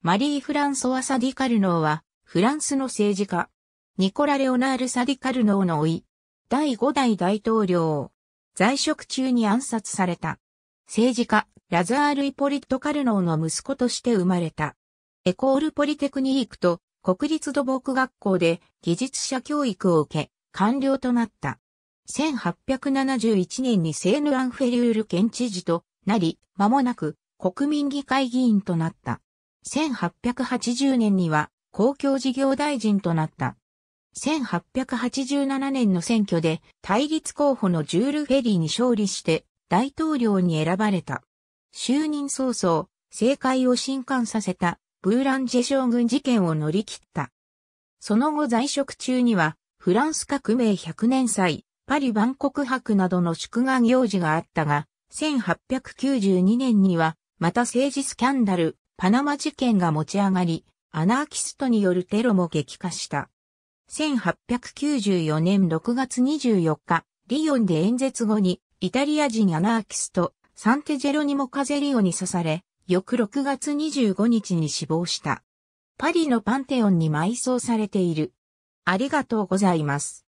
マリー・フランソワ・サディ・カルノーは、フランスの政治家。ニコラ・レオナール・サディ・カルノーの甥、第5代大統領。を、在職中に暗殺された。政治家、ラザール・イポリット・カルノーの息子として生まれた。エコール・ポリテクニークと国立土木学校で技術者教育を受け、官僚となった。1871年にセーヌ・アンフェリュール県知事となり、間もなく国民議会議員となった。1880年には公共事業大臣となった。1887年の選挙で対立候補のジュール・フェリーに勝利して大統領に選ばれた。就任早々、政界を震撼させたブーランジェ将軍事件を乗り切った。その後在職中にはフランス革命100年祭、パリ万国博などの祝賀行事があったが、1892年にはまた政治スキャンダル、パナマ事件が持ち上がり、アナーキストによるテロも激化した。1894年6月24日、リヨンで演説後に、イタリア人アナーキスト、サンテジェロニモ・カゼリオに刺され、翌6月25日に死亡した。パリのパンテオンに埋葬されている。ありがとうございます。